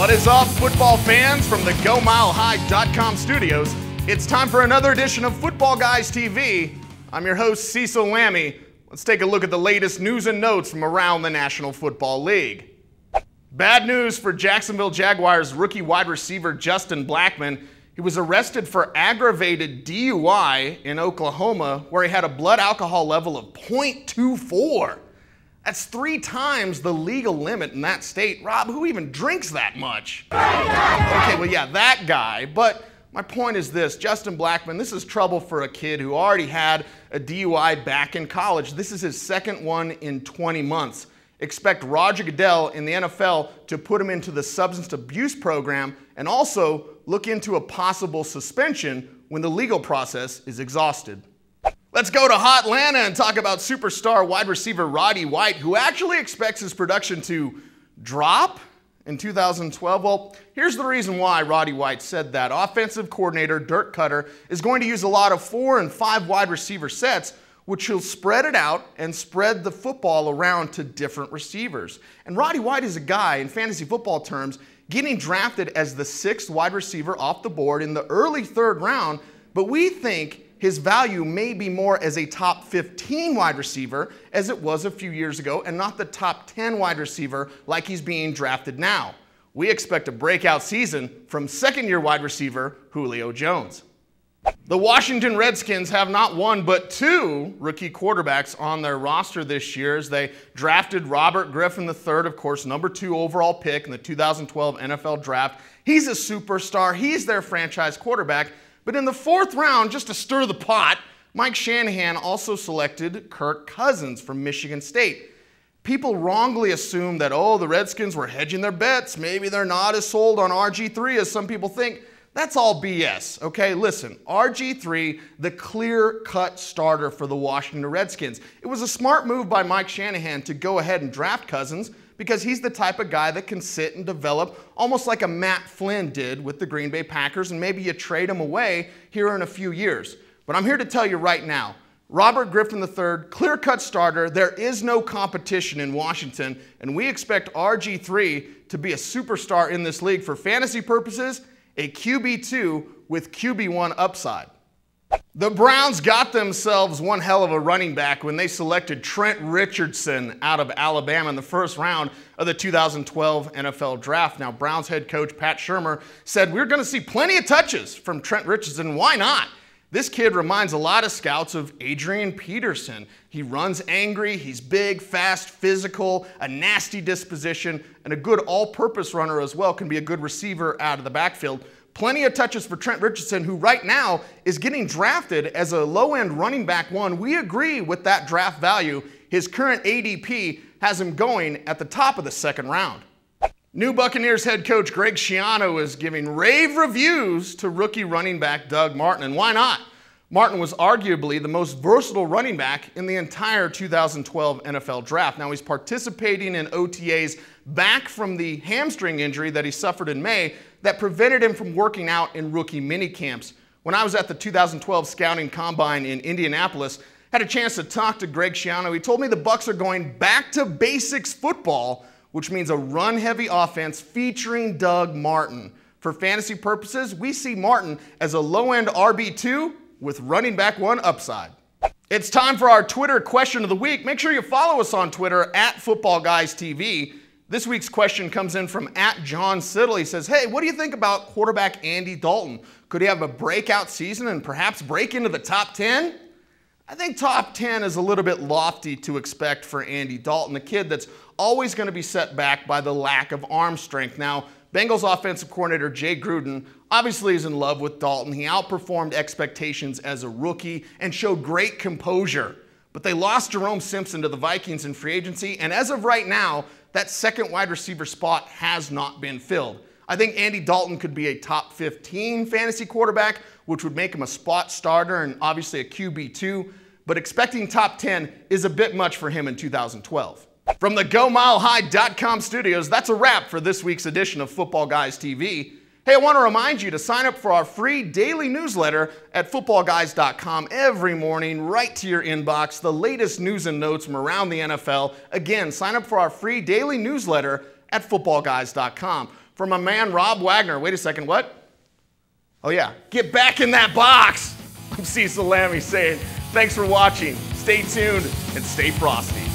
What is up, football fans from the GoMileHigh.com studios? It's time for another edition of Football Guys TV. I'm your host, Cecil Lammy. Let's take a look at the latest news and notes from around the National Football League. Bad news for Jacksonville Jaguars rookie wide receiver Justin Blackman. He was arrested for aggravated DUI in Oklahoma, where he had a blood alcohol level of 0.24. That's three times the legal limit in that state. Rob, who even drinks that much? Okay, well, yeah, that guy. But my point is this Justin Blackman, this is trouble for a kid who already had a DUI back in college. This is his second one in 20 months. Expect Roger Goodell in the NFL to put him into the substance abuse program and also look into a possible suspension when the legal process is exhausted. Let's go to Hotlanta and talk about superstar wide receiver Roddy White, who actually expects his production to drop in 2012? Well, here's the reason why Roddy White said that. Offensive coordinator Dirk Cutter is going to use a lot of four and five wide receiver sets, which will spread it out and spread the football around to different receivers. And Roddy White is a guy, in fantasy football terms, getting drafted as the sixth wide receiver off the board in the early third round, but we think his value may be more as a top 15 wide receiver as it was a few years ago and not the top 10 wide receiver like he's being drafted now. We expect a breakout season from second year wide receiver Julio Jones. The Washington Redskins have not one but two rookie quarterbacks on their roster this year as they drafted Robert Griffin III, of course, number two overall pick in the 2012 NFL draft. He's a superstar, he's their franchise quarterback. But in the fourth round, just to stir the pot, Mike Shanahan also selected Kirk Cousins from Michigan State. People wrongly assume that, oh, the Redskins were hedging their bets. Maybe they're not as sold on RG3 as some people think. That's all BS, okay? Listen, RG3, the clear cut starter for the Washington Redskins. It was a smart move by Mike Shanahan to go ahead and draft Cousins because he's the type of guy that can sit and develop almost like a Matt Flynn did with the Green Bay Packers, and maybe you trade him away here in a few years. But I'm here to tell you right now, Robert Griffin III, clear cut starter. There is no competition in Washington, and we expect RG3 to be a superstar in this league for fantasy purposes, a QB2 with QB1 upside. The Browns got themselves one hell of a running back when they selected Trent Richardson out of Alabama in the first round of the 2012 NFL Draft. Now, Browns head coach Pat Shermer said, We're going to see plenty of touches from Trent Richardson. Why not? This kid reminds a lot of scouts of Adrian Peterson. He runs angry, he's big, fast, physical, a nasty disposition, and a good all purpose runner as well can be a good receiver out of the backfield. Plenty of touches for Trent Richardson, who right now is getting drafted as a low end running back one. We agree with that draft value. His current ADP has him going at the top of the second round. New Buccaneers head coach Greg Schiano is giving rave reviews to rookie running back Doug Martin, and why not? Martin was arguably the most versatile running back in the entire 2012 NFL draft. Now he's participating in OTAs back from the hamstring injury that he suffered in May that prevented him from working out in rookie minicamps. When I was at the 2012 scouting combine in Indianapolis, had a chance to talk to Greg Schiano. He told me the Bucks are going back to basics football, which means a run-heavy offense featuring Doug Martin. For fantasy purposes, we see Martin as a low-end RB2 with running back one upside. It's time for our Twitter question of the week. Make sure you follow us on Twitter at Football Guys TV. This week's question comes in from at John Siddle. He says, Hey, what do you think about quarterback Andy Dalton? Could he have a breakout season and perhaps break into the top 10? I think top 10 is a little bit lofty to expect for Andy Dalton, a kid that's always going to be set back by the lack of arm strength. Now, Bengals offensive coordinator Jay Gruden obviously is in love with Dalton. He outperformed expectations as a rookie and showed great composure. But they lost Jerome Simpson to the Vikings in free agency, and as of right now, that second wide receiver spot has not been filled. I think Andy Dalton could be a top 15 fantasy quarterback, which would make him a spot starter and obviously a QB2, but expecting top 10 is a bit much for him in 2012. From the GoMileHigh.com studios, that's a wrap for this week's edition of Football Guys TV. Hey, I want to remind you to sign up for our free daily newsletter at footballguys.com every morning, right to your inbox, the latest news and notes from around the NFL. Again, sign up for our free daily newsletter at footballguys.com. From my man Rob Wagner, wait a second, what? Oh, yeah, get back in that box! I'm Cecil Lammy saying, thanks for watching, stay tuned, and stay frosty.